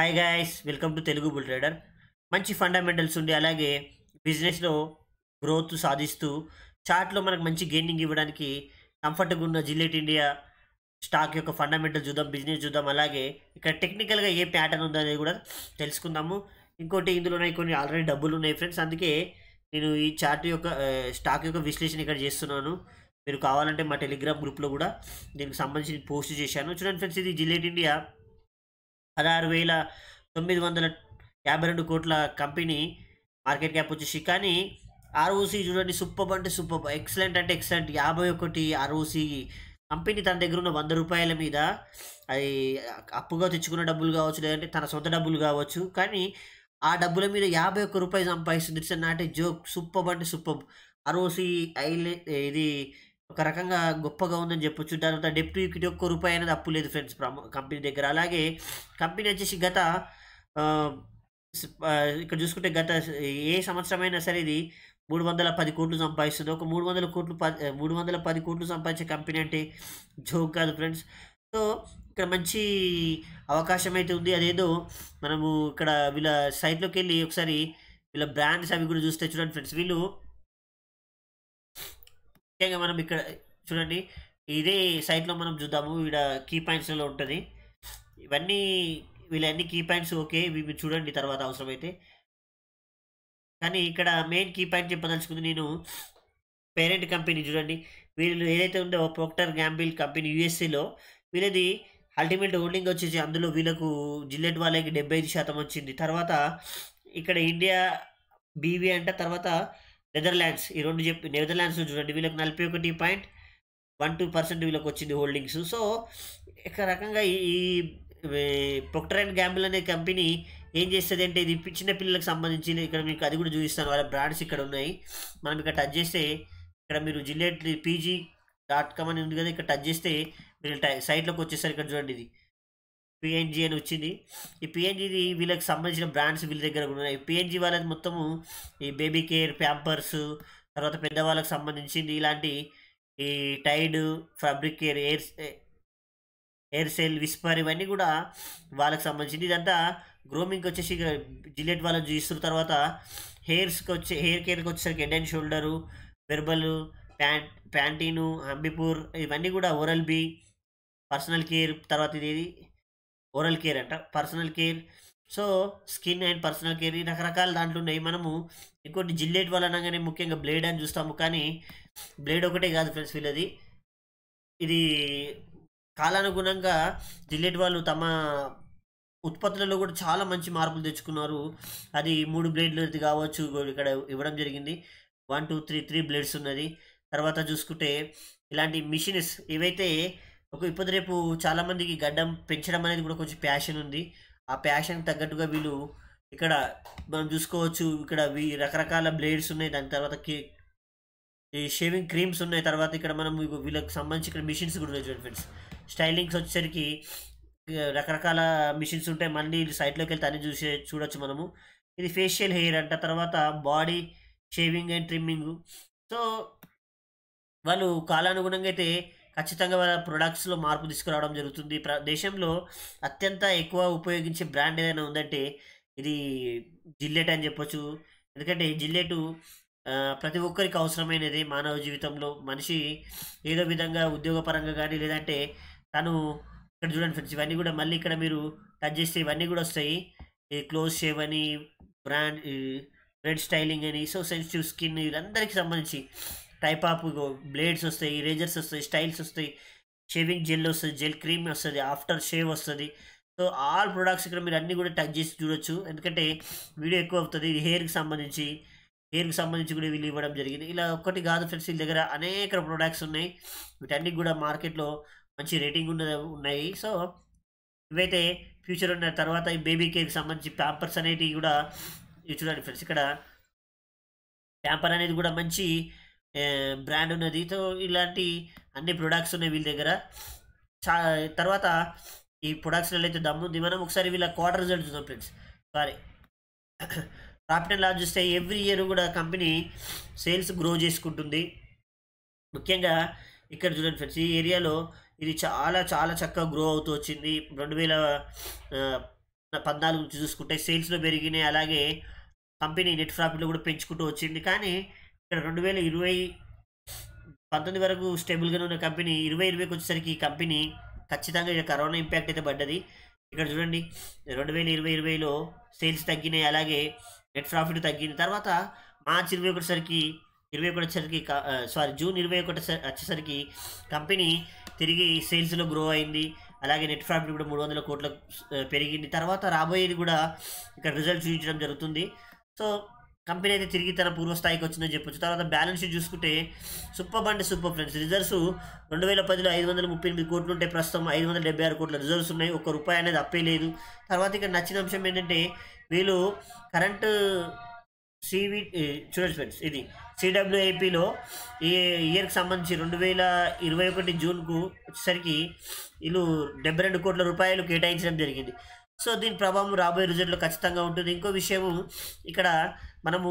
hi guys welcome to Telugu bull trader మంచి fundamentals ఉండి అలాగే బిజినెస్లో గ్రోత్ సాధిస్తూ చార్ట్లో మనకు మంచి గెయినింగ్ ఇవ్వడానికి కంఫర్ట్గా ఉన్న జిల్లెట్ ఇండియా స్టాక్ యొక్క ఫండమెంటల్ చూద్దాం బిజినెస్ చూద్దాం అలాగే ఇక్కడ టెక్నికల్గా ఏ ప్యాటర్న్ ఉందో అనేది కూడా తెలుసుకుందాము ఇంకోటి ఇందులోనే కొన్ని ఆల్రెడీ డబ్బులు ఉన్నాయి ఫ్రెండ్స్ అందుకే నేను ఈ చార్ట్ యొక్క స్టాక్ యొక్క విశ్లేషణ ఇక్కడ చేస్తున్నాను మీరు కావాలంటే మా టెలిగ్రామ్ గ్రూప్లో కూడా దీనికి సంబంధించి పోస్ట్ చేశాను చూడండి ఫ్రెండ్స్ ఇది జిల్లెట్ ఇండియా పదహారు వేల తొమ్మిది వందల యాభై రెండు కోట్ల కంపెనీ మార్కెట్ క్యాప్ వచ్చేసి కానీ ఆర్ఓసీ చూడండి సూపర్ అంటే సూపర్ ఎక్సలెంట్ అంటే ఎక్సలెంట్ యాభై ఒకటి ఆర్ఓసీ కంపెనీ తన దగ్గర ఉన్న వంద రూపాయల మీద అది అప్పుగా తెచ్చుకున్న డబ్బులు కావచ్చు లేదంటే తన సొంత డబ్బులు కావచ్చు కానీ ఆ డబ్బుల మీద యాభై ఒక్క రూపాయలు సంపాదిస్తుంది ఇట్స్ జోక్ సూపర్ అంటే సూపర్ ఆర్ఓసీ ఐ ఇది ఒక రకంగా గొప్పగా ఉందని చెప్పొచ్చు దాని డెప్ట్ ఈక్విటీ ఒక్క రూపాయి అనేది అప్పు లేదు ఫ్రెండ్స్ కంపెనీ దగ్గర అలాగే కంపెనీ వచ్చేసి గత ఇక్కడ చూసుకుంటే గత ఏ సంవత్సరమైనా సరే ఇది మూడు వందల పది కోట్లు సంపాదిస్తుంది ఒక మూడు వందల కోట్లు పది మూడు వందల పది కోట్లు సంపాదించే కంపెనీ అంటే జోక్ కాదు ఫ్రెండ్స్ సో ఇక్కడ మంచి అవకాశం అయితే ఉంది అదేదో మనము ఇక్కడ వీళ్ళ సైట్లోకి వెళ్ళి ఒకసారి వీళ్ళ బ్రాండ్స్ అవి కూడా చూస్తే చూడండి ఫ్రెండ్స్ వీళ్ళు ముఖ్యంగా మనం ఇక్కడ చూడండి ఇదే సైట్లో మనం చూద్దాము ఇక్కడ కీ పాయింట్స్లో ఉంటుంది ఇవన్నీ వీళ్ళన్నీ కీ పాయింట్స్ ఓకే ఇవి చూడండి తర్వాత అవసరమైతే కానీ ఇక్కడ మెయిన్ కీ పాయింట్ చెప్పదలుచుకుంది నేను పేరెంట్ కంపెనీ చూడండి వీళ్ళు ఏదైతే ఉందో ప్రోక్టర్ గ్యాంబిల్ కంపెనీ యూఎస్ఏలో వీళ్ళది అల్టిమేట్ హోల్డింగ్ వచ్చేసి అందులో వీళ్ళకు జిల్లెట్ వాళ్ళకి డెబ్బై ఐదు శాతం వచ్చింది తర్వాత ఇక్కడ ఇండియా బీవీ అంట తర్వాత నెదర్లాండ్స్ ఈ రెండు చెప్పి నెదర్లాండ్స్ చూడండి వీళ్ళకి నలభై ఒకటి పాయింట్ వన్ టూ పర్సెంట్ వీళ్ళకి వచ్చింది హోల్డింగ్స్ సో ఒక రకంగా ఈ ప్రొక్టర్ అండ్ గ్యాంబుల్ అనే కంపెనీ ఏం చేస్తుంది అంటే ఇది చిన్న పిల్లలకు సంబంధించి ఇక్కడ మీకు అది కూడా చూపిస్తాను వాళ్ళ బ్రాండ్స్ ఇక్కడ ఉన్నాయి మనం ఇక్కడ టచ్ చేస్తే ఇక్కడ మీరు జిల్లెట్ పీజీ డాట్ కామ్ అని ఉంది కదా ఇక్కడ టచ్ చేస్తే మీరు సైట్లోకి వచ్చేసరికి ఇక్కడ చూడండి ఇది పిఎన్జీ అని వచ్చింది ఈ పిఎన్జీది వీళ్ళకి సంబంధించిన బ్రాండ్స్ వీళ్ళ దగ్గర కూడా ఉన్నాయి పిఎన్జీ వాళ్ళది మొత్తము ఈ బేబీ కేర్ ప్యాంపర్స్ తర్వాత పెద్దవాళ్ళకి సంబంధించింది ఇలాంటి ఈ Tide fabric care air Aircel Whisper ఇవన్నీ కూడా వాళ్ళకి సంబంధించింది ఇదంతా గ్రూమింగ్కి వచ్చేసి జిల్లెట్ వాళ్ళని చూస్తున్న తర్వాత హెయిర్స్కి వచ్చే హెయిర్ కేర్కి వచ్చేసరికి Head and Shoulders herbal pant Pantene Ambipur ఇవన్నీ కూడా ఓరల్ బీ పర్సనల్ కేర్ తర్వాత ఇది ఓరల్ కేర్ అంట personal care so skin and personal care ఈ రకరకాల దాంట్లో ఉన్నాయి మనము ఇంకోటి జిల్లెట్ వల్ల అనగానే ముఖ్యంగా బ్లేడ్ అని చూస్తాము కానీ బ్లేడ్ ఒకటే కాదు ఫ్రెండ్స్ వీళ్ళది ఇది కాలానుగుణంగా జిల్లెట్ వాళ్ళు తమ ఉత్పత్తులలో కూడా చాలా మంచి మార్పులు తెచ్చుకున్నారు అది మూడు బ్లేడ్లు అది కావచ్చు ఇక్కడ ఇవ్వడం జరిగింది one two three three blades ఉన్నది తర్వాత చూసుకుంటే ఇలాంటి మిషన్స్ ఏవైతే ఒక ఇప్పుడు రేపు చాలామందికి గడ్డం పెంచడం అనేది కూడా కొంచెం ప్యాషన్ ఉంది ఆ ప్యాషన్ తగ్గట్టుగా వీళ్ళు ఇక్కడ మనం చూసుకోవచ్చు ఇక్కడ రకరకాల బ్లేడ్స్ ఉన్నాయి దాని తర్వాత ఈ షేవింగ్ క్రీమ్స్ ఉన్నాయి తర్వాత ఇక్కడ మనం వీళ్ళకి సంబంధించి ఇక్కడ మిషన్స్ కూడా ఉన్నాయి ఫ్రెండ్స్ స్టైలింగ్స్ వచ్చేసరికి రకరకాల మిషన్స్ ఉంటాయి మళ్ళీ సైట్లోకి వెళ్తే అన్ని చూసే చూడొచ్చు మనము ఇది ఫేషియల్ హెయిర్ అంట తర్వాత body shaving and trimming so వాళ్ళు కాలానుగుణంగా అయితే ఖచ్చితంగా మన ప్రొడక్ట్స్లో మార్పు తీసుకురావడం జరుగుతుంది ప్ర దేశంలో అత్యంత ఎక్కువ ఉపయోగించే బ్రాండ్ ఏదైనా ఉందంటే ఇది జిల్లెట్ అని చెప్పొచ్చు ఎందుకంటే జిల్లెటు ప్రతి ఒక్కరికి అవసరమైనది మానవ జీవితంలో మనిషి ఏదో విధంగా ఉద్యోగపరంగా కానీ లేదంటే తను ఇక్కడ చూడండి ఫ్రెండ్స్ ఇవన్నీ కూడా మళ్ళీ ఇక్కడ మీరు టచ్ చేస్తే ఇవన్నీ కూడా వస్తాయి ఈ క్లోజ్ షేవ్ అని బ్రాండ్ రెడ్ స్టైలింగ్ అని సో సెన్సిటివ్ స్కిన్ వీళ్ళందరికీ సంబంధించి టైప్ ఆఫ్ బ్లేడ్స్ వస్తాయి ఇరేజర్స్ వస్తాయి స్టైల్స్ వస్తాయి షేవింగ్ జెల్ వస్తుంది జెల్ క్రీమ్ వస్తుంది ఆఫ్టర్ షేవ్ వస్తుంది సో ఆల్ ప్రొడక్ట్స్ ఇక్కడ మీరు అన్నీ కూడా టచ్ చేసి చూడొచ్చు ఎందుకంటే వీడియో ఎక్కువ అవుతుంది ఇది హెయిర్కి సంబంధించి హెయిర్కి సంబంధించి కూడా వీళ్ళు ఇవ్వడం జరిగింది ఇలా ఒక్కటి కాదు ఫ్రెండ్స్ వీళ్ళ దగ్గర అనేక ప్రొడక్ట్స్ ఉన్నాయి వీటన్నిటి కూడా మార్కెట్లో మంచి రేటింగ్ ఉన్న ఉన్నాయి సో ఇవైతే ఫ్యూచర్ ఉన్న తర్వాత ఈ బేబీ కేర్కి సంబంధించి ప్యాంపర్స్ అనేటివి కూడా చూడండి ఫ్రెండ్స్ ఇక్కడ ప్యాంపర్ అనేది కూడా మంచి బ్రాండ్ ఉన్నది సో ఇలాంటి అన్ని ప్రొడక్ట్స్ ఉన్నాయి వీళ్ళ దగ్గర చా తర్వాత ఈ ప్రొడక్ట్స్లో అయితే దమ్ముంది మనం ఒకసారి వీళ్ళ క్వార్టర్ రిజల్ట్ చూద్దాం friends sorry profit and loss చూస్తే ఎవ్రీ ఇయర్ కూడా కంపెనీ సేల్స్ గ్రో చేసుకుంటుంది ముఖ్యంగా ఇక్కడ చూడండి ఫ్రెండ్స్ ఈ ఏరియాలో ఇది చాలా చాలా చక్కగా గ్రో అవుతూ వచ్చింది రెండు వేల పద్నాలుగు నుంచి చూసుకుంటే సేల్స్లో పెరిగినాయి అలాగే కంపెనీ నెట్ ప్రాఫిట్లో కూడా పెంచుకుంటూ వచ్చింది కానీ రెండు వేల ఇరవై పంతొమ్మిది వరకు స్టేబుల్గా ఉన్న కంపెనీ ఇరవై ఇరవైకి వచ్చేసరికి ఈ కంపెనీ ఖచ్చితంగా ఇక్కడ కరోనా ఇంపాక్ట్ అయితే పడ్డది ఇక్కడ చూడండి రెండు వేల ఇరవై ఇరవైలో సేల్స్ తగ్గినాయి అలాగే నెట్ ప్రాఫిట్ తగ్గింది తర్వాత మార్చి ఇరవై ఒకటిసరికి ఇరవై ఒకటి వచ్చేసరికి సారీ జూన్ ఇరవై ఒకటి వచ్చేసరికి కంపెనీ తిరిగి సేల్స్లో గ్రో అయింది అలాగే నెట్ ప్రాఫిట్ కూడా మూడు వందల కోట్ల పెరిగింది తర్వాత రాబోయేది కూడా ఇక్కడ రిజల్ట్ చూపించడం జరుగుతుంది సో కంపెనీ అయితే తిరిగి తన పూర్వస్థాయికి వచ్చిందని చెప్పొచ్చు తర్వాత బ్యాలెన్స్ షీట్ చూసుకుంటే సూపర్ బండ్ సూపర్ ఫ్రెండ్స్ రిజర్వ్స్ రెండు వేల పదిలో ఐదు వందల ముప్పై ఎనిమిది కోట్లు ఉంటే ప్రస్తుతం ఐదు వందల డెబ్బై ఆరు కోట్ల రిజర్వ్స్ ఉన్నాయి ఒక్క రూపాయి అనేది అప్పే లేదు తర్వాత ఇక్కడ నచ్చిన అంశం ఏంటంటే వీళ్ళు కరెంట్ సివి చూడండి ఫ్రెండ్స్ ఇది సిడబ్ల్యూఐపిలో ఈ ఇయర్కి సంబంధించి రెండు వేల ఇరవై ఒకటి జూన్కు వచ్చేసరికి వీళ్ళు డెబ్బై రెండు కోట్ల రూపాయలు కేటాయించడం జరిగింది సో దీని ప్రభావం రాబోయే రిజల్ట్లో ఖచ్చితంగా ఉంటుంది ఇంకో విషయము ఇక్కడ మనము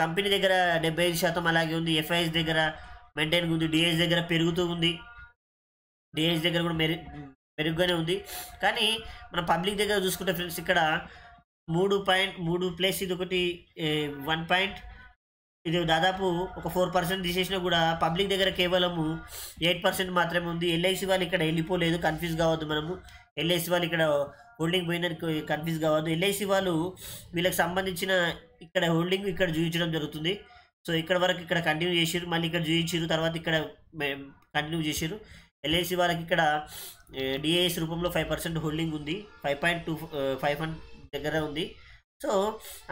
కంపెనీ దగ్గర డెబ్బై ఐదు శాతం అలాగే ఉంది ఎఫ్ఐఎస్ దగ్గర మెయింటైన్ ఉంది డిఎస్ దగ్గర పెరుగుతూ ఉంది డిఎస్ దగ్గర కూడా మెరు మెరుగ్గానే ఉంది కానీ మనం పబ్లిక్ దగ్గర చూసుకుంటే ఫ్రెండ్స్ ఇక్కడ మూడు పాయింట్ మూడు ప్లస్ ఇది ఒకటి వన్ పాయింట్ ఇది దాదాపు ఒక ఫోర్ పర్సెంట్ తీసేసినా కూడా పబ్లిక్ దగ్గర కేవలము ఎయిట్ పర్సెంట్ మాత్రమే ఉంది ఎల్ఐసి వాళ్ళు ఇక్కడ వెళ్ళిపోలేదు కన్ఫ్యూజ్ కావద్దు మనము ఎల్ఐసి వాళ్ళు ఇక్కడ హోల్డింగ్ పోయినందుకు కన్ఫ్యూజ్ కావద్దు ఎల్ఐసి వాళ్ళు వీళ్ళకి సంబంధించిన ఇక్కడ హోల్డింగ్ ఇక్కడ చూపించడం జరుగుతుంది సో ఇక్కడ వరకు ఇక్కడ కంటిన్యూ చేసారు మళ్ళీ ఇక్కడ చూపించారు తర్వాత ఇక్కడ కంటిన్యూ చేసారు ఎల్ఐసి వాళ్ళకి ఇక్కడ డిఏఎస్ రూపంలో ఫైవ్ పర్సెంట్ హోల్డింగ్ ఉంది ఫైవ్ పాయింట్ టూ ఫైవ్ దగ్గర ఉంది సో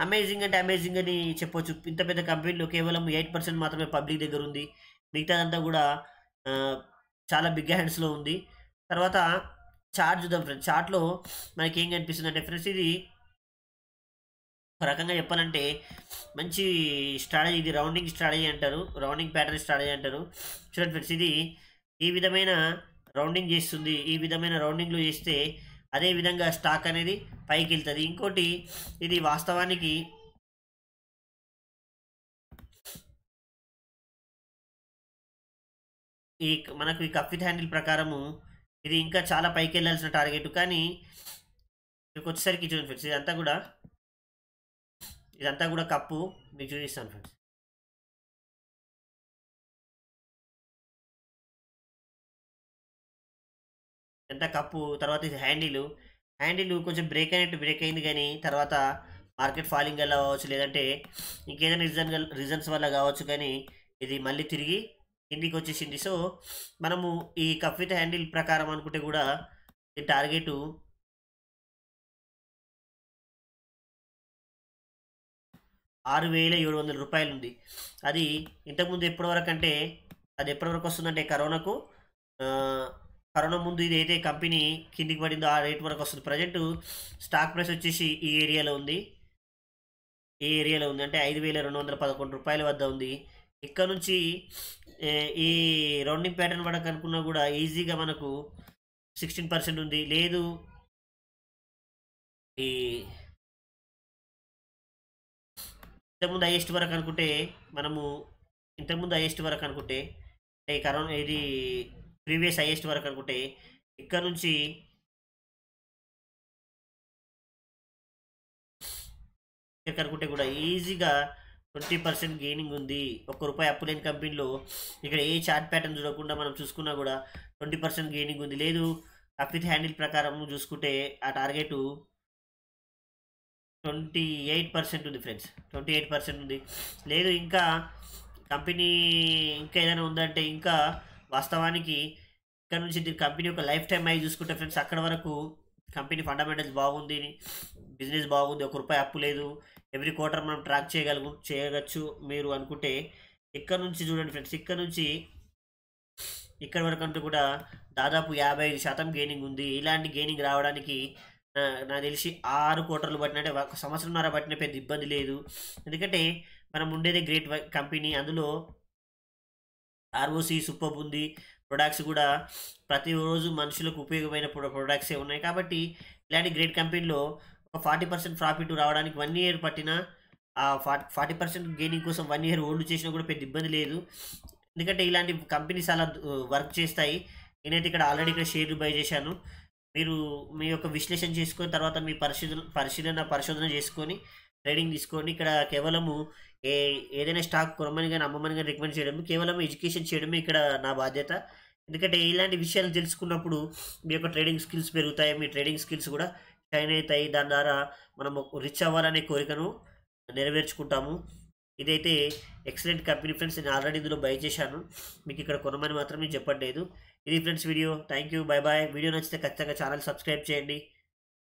అమేజింగ్ అంటే అమేజింగ్ అని చెప్పొచ్చు ఇంత పెద్ద కంపెనీలో కేవలం ఎయిట్ పర్సెంట్ మాత్రమే పబ్లిక్ దగ్గర ఉంది మిగతాదంతా కూడా చాలా బిగ్ హ్యాండ్స్లో ఉంది తర్వాత చార్ట్ చూద్దాం ఫ్రెండ్స్ చార్ట్లో మనకి ఏం కనిపిస్తుంది అంటే ఫ్రెండ్స్ ఇది ఒక రకంగా చెప్పాలంటే మంచి స్ట్రాటజీ ఇది రౌండింగ్ స్ట్రాటజీ అంటారు రౌండింగ్ ప్యాటర్న్ స్ట్రాటజీ అంటారు చూడండి ఫ్రెండ్స్ ఇది ఈ విధమైన రౌండింగ్ చేస్తుంది ఈ విధమైన రౌండింగ్లు చేస్తే అదే విధంగా స్టాక్ అనేది పైకి వెళ్తుంది ఇంకోటి ఇది వాస్తవానికి ఈ మనకు ఈ కఫిత్ హ్యాండిల్ ప్రకారము ఇది ఇంకా చాలా పైకి వెళ్ళాల్సిన టార్గెట్ కానీ మీకు వచ్చేసరికి చూడండి ఫ్రెండ్స్ ఇదంతా కూడా ఇదంతా కూడా కప్పు మీకు చూపిస్తాను ఫ్రెండ్స్ ఎంత కప్పు తర్వాత ఇది హ్యాండిల్ హ్యాండిల్ కొంచెం బ్రేక్ అయినట్టు బ్రేక్ అయింది కానీ తర్వాత మార్కెట్ ఫాలింగ్ వల్ల కావచ్చు లేదంటే ఇంకేదైనా రీజన్ రీజన్స్ వల్ల కావచ్చు కానీ ఇది మళ్ళీ తిరిగి ఎన్నికి వచ్చేసింది సో మనము ఈ కఫ్ విత్ హ్యాండిల్ ప్రకారం అనుకుంటే కూడా ఈ టార్గెట్ ఆరు వేల ఏడు వందల రూపాయలు ఉంది అది ఇంతకుముందు ఎప్పటి వరకు అంటే అది ఎప్పటి వరకు వస్తుందంటే కరోనాకు కరోనా ముందు ఇదైతే కంపెనీ కిందికి పడిందో ఆ రేట్ వరకు వస్తుంది ప్రజెంట్ స్టాక్ ప్రైస్ వచ్చేసి ఈ ఏరియాలో ఉంది ఈ ఏరియాలో ఉంది అంటే ఐదు వేల రెండు వందల పదకొండు రూపాయల వద్ద ఉంది ఇక్కడ నుంచి ఈ రౌండింగ్ ప్యాటర్న్ పడక అనుకున్నా కూడా ఈజీగా మనకు సిక్స్టీన్ పర్సెంట్ ఉంది లేదు ఈ ఇంతకుముందు హైయెస్ట్ వరకు అనుకుంటే మనము ఇంతకుముందు హైయెస్ట్ వరకు అనుకుంటే ఈ కరోనా ఇది ప్రీవియస్ హైయెస్ట్ వరకు అనుకుంటే ఇక్కడ నుంచి ఇక్కడ అనుకుంటే కూడా ఈజీగా ట్వంటీ పర్సెంట్ గెయినింగ్ ఉంది ఒక్క రూపాయి అప్పు లేని కంపెనీలో ఇక్కడ ఏ చార్ట్ ప్యాటర్న్ చూడకుండా మనం చూసుకున్నా కూడా ట్వంటీ పర్సెంట్ గెయినింగ్ ఉంది లేదు అఫిత్ హ్యాండిల్ ప్రకారం చూసుకుంటే ఆ టార్గెట్ ట్వంటీ ఎయిట్ పర్సెంట్ ఉంది ఫ్రెండ్స్ ట్వంటీ ఎయిట్ పర్సెంట్ ఉంది లేదు ఇంకా కంపెనీ ఇంకా ఏదైనా ఉందంటే ఇంకా వాస్తవానికి ఇక్కడ నుంచి కంపెనీ యొక్క లైఫ్ టైం అయి చూసుకుంటే ఫ్రెండ్స్ అక్కడ వరకు కంపెనీ ఫండమెంటల్స్ బాగుంది బిజినెస్ బాగుంది ఒక రూపాయి అప్పు లేదు ఎవ్రీ క్వార్టర్ మనం ట్రాక్ చేయగలుగు చేయవచ్చు మీరు అనుకుంటే ఇక్కడ నుంచి చూడండి ఫ్రెండ్స్ ఇక్కడ నుంచి ఇక్కడ వరకు అంటూ కూడా దాదాపు యాభై ఐదు శాతం గెయినింగ్ ఉంది ఇలాంటి గెయినింగ్ రావడానికి నాకు తెలిసి ఆరు కోటర్లు అంటే ఒక సంవత్సరంన్నర పట్టిన పెద్ద ఇబ్బంది లేదు ఎందుకంటే మనం ఉండేది గ్రేట్ కంపెనీ అందులో ఆర్ఓసి సూపర్ ఉంది ప్రొడక్ట్స్ కూడా ప్రతిరోజు మనుషులకు ఉపయోగమైన ప్రొడక్ట్సే ఉన్నాయి కాబట్టి ఇలాంటి గ్రేట్ కంపెనీలో ఒక ఫార్టీ పర్సెంట్ ప్రాఫిట్ రావడానికి వన్ ఇయర్ పట్టిన ఆ ఫార్టీ ఫార్టీ పర్సెంట్ గెయినింగ్ కోసం వన్ ఇయర్ ఓల్డ్ చేసినా కూడా పెద్ద ఇబ్బంది లేదు ఎందుకంటే ఇలాంటి కంపెనీస్ అలా వర్క్ చేస్తాయి నేనైతే ఇక్కడ ఆల్రెడీ ఇక్కడ షేర్లు బై చేశాను మీరు మీ యొక్క విశ్లేషణ చేసుకొని తర్వాత మీ పరిశీలన పరిశీలన పరిశోధన చేసుకొని ట్రేడింగ్ తీసుకోండి ఇక్కడ కేవలము ఏ ఏదైనా స్టాక్ కొనమని కానీ అమ్మమని కానీ రికమెండ్ చేయడం కేవలం ఎడ్యుకేషన్ చేయడమే ఇక్కడ నా బాధ్యత ఎందుకంటే ఇలాంటి విషయాలు తెలుసుకున్నప్పుడు మీ యొక్క ట్రేడింగ్ స్కిల్స్ పెరుగుతాయి మీ ట్రేడింగ్ స్కిల్స్ కూడా షైన్ అవుతాయి దాని ద్వారా మనము రిచ్ అవ్వాలనే కోరికను నెరవేర్చుకుంటాము ఇదైతే ఎక్సలెంట్ కంపెనీ ఫ్రెండ్స్ నేను ఆల్రెడీ ఇందులో బై చేశాను మీకు ఇక్కడ కొనమని మాత్రం నేను చెప్పట్లేదు ఇది friends video thank you bye bye video నచ్చితే ఖచ్చితంగా ఛానల్ సబ్స్క్రైబ్ చేయండి